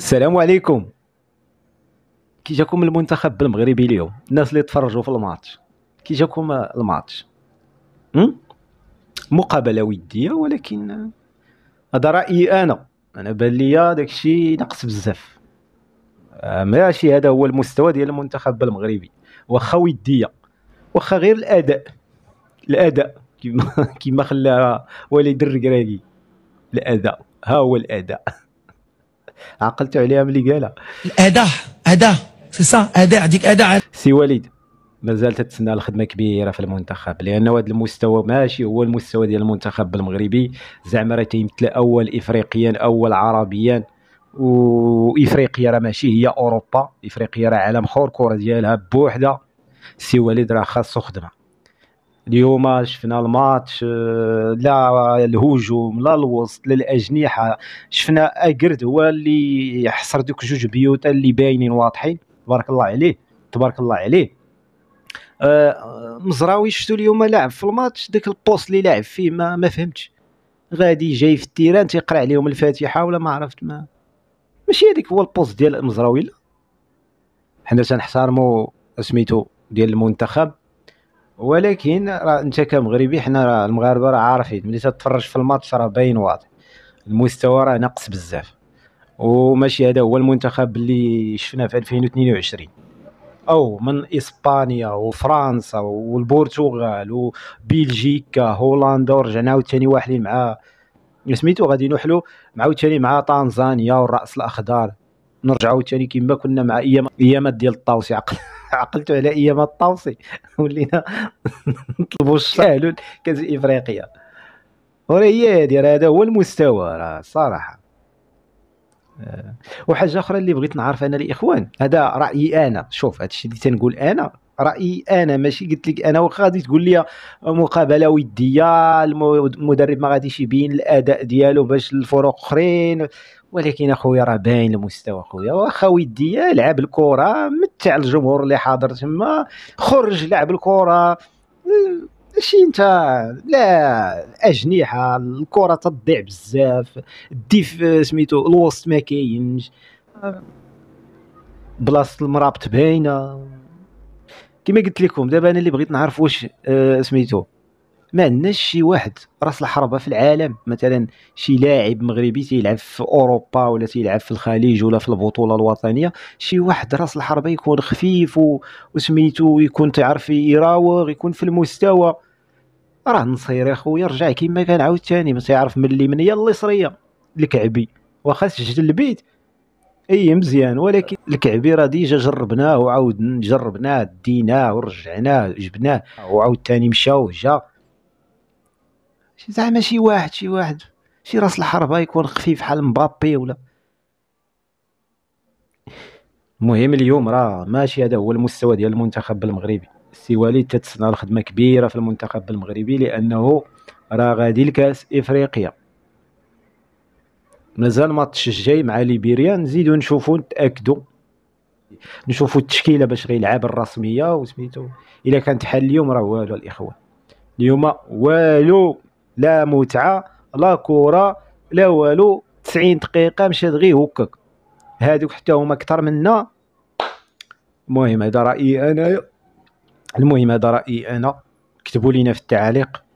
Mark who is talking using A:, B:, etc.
A: السلام عليكم كي جاكم المنتخب المغربي اليوم الناس اللي تفرجوا في الماتش كي جاكم الماتش مقابله وديه ولكن هذا رايي انا انا بان ليا داكشي ناقص بزاف آه، ماشي هذا هو المستوى ديال المنتخب المغربي واخا وديه واخا غير الاداء الاداء كيما كيما خلاها وليد الركراكي الاداء ها هو الاداء عقلت عليها ملي قالها الاداء اداء سي سا اداء هذيك اداء سي وليد مازال تتسنى الخدمه كبيره في المنتخب لانه هذا المستوى ماشي هو المستوى ديال المنتخب المغربي زعما راه تيمثل اول افريقيا اول عربيا وافريقيا راه ماشي هي اوروبا افريقيا راه عالم اخر كره ديالها بوحده سي وليد راه خاصو خدمه اليوم شفنا الماتش آه، لا الهجوم لا الوسط لا الاجنحه شفنا اقرد هو اللي حصر دوك جوج بيوت اللي باينين واضحين تبارك الله عليه تبارك الله عليه آه، مزراوي شفتو اليوم لاعب في الماتش داك البوست اللي لعب فيه ما, ما فهمتش غادي جاي في التيران تيقرا عليهم الفاتحه ولا ما عرفت ما ماشي هذيك هو البوست ديال المزراوي لا حنا تنحتارمو سميتو ديال المنتخب ولكن راه انت كمغربي حنا راه المغاربه راه عارفين ملي تتفرج في الماتش راه باين واضح المستوى راه ناقص بزاف وماشي هذا هو المنتخب اللي شفناه في 2022 او من اسبانيا وفرنسا والبرتغال وبلجيكا هولندا ورجعنا عاوتاني واحدين مع سميتو غادي نوحلو مع عاوتاني مع تنزانيا والراس الاخضر نرجعوا عاوتاني كما كنا مع ايامات ديال الطاوسي عقل عقلتوا على ايام الطوسي ولينا نطلبوا الشعلول كاس افريقيا وراه هي هادي راه هذا هو المستوى راه الصراحه آه، وحاجه اخرى اللي بغيت نعرف انا الاخوان هذا رايي انا شوف هذا الشيء اللي تنقول انا رايي انا ماشي قلت لك انا واخا غادي تقول لي مقابله وديه المدرب ما غاديش يبين الاداء ديالو باش الفرق اخرين ولكن اخويا راه باين المستوى اخويا واخا وديه لعب الكره تاع الجمهور اللي حاضر تما خرج لعب الكره ماشي انت لا اجنحه الكره تضيع بزاف الديف سميتو الوسط ما كاينش بلاصه المرابط باينه كما قلت لكم دابا انا اللي بغيت نعرف واش آه، سميتو ما عندناش شي واحد راس الحربه في العالم مثلا شي لاعب مغربي تيلعب في اوروبا ولا تيلعب في الخليج ولا في البطوله الوطنيه شي واحد راس الحربه يكون خفيف و... وسميتو يكون تعرف يراوغ يكون في المستوى راه نصير يا خويا رجع كيما كان ثاني ما تيعرف من اليمنيه لليسريه الكعبي واخا سجل البيت اي مزيان ولكن الكعبي راه ديجا جربناه وعاود جربناه ديناه ورجعناه جبناه وعاود تاني مشى وجا زعما شي واحد شي واحد شي راس الحربه يكون خفيف بحال مبابي ولا المهم اليوم راه ماشي هذا هو المستوى ديال المنتخب المغربي السي وليد تتصنع الخدمه كبيره في المنتخب المغربي لانه راه غادي لكاس افريقيا مازال ماتش الجاي مع ليبيريا نزيدو نشوفو نتاكدو نشوفو التشكيله باش غيلعب الرسميه وسميتو الا كانت حال اليوم راه والو الاخوان اليوم والو لا متعه لا كره لا والو 90 دقيقه مشات غير هكاك هادوك حتى هما اكثر منا المهم هذا رايي انايا المهم هذا رايي انا كتبوا لينا في التعاليق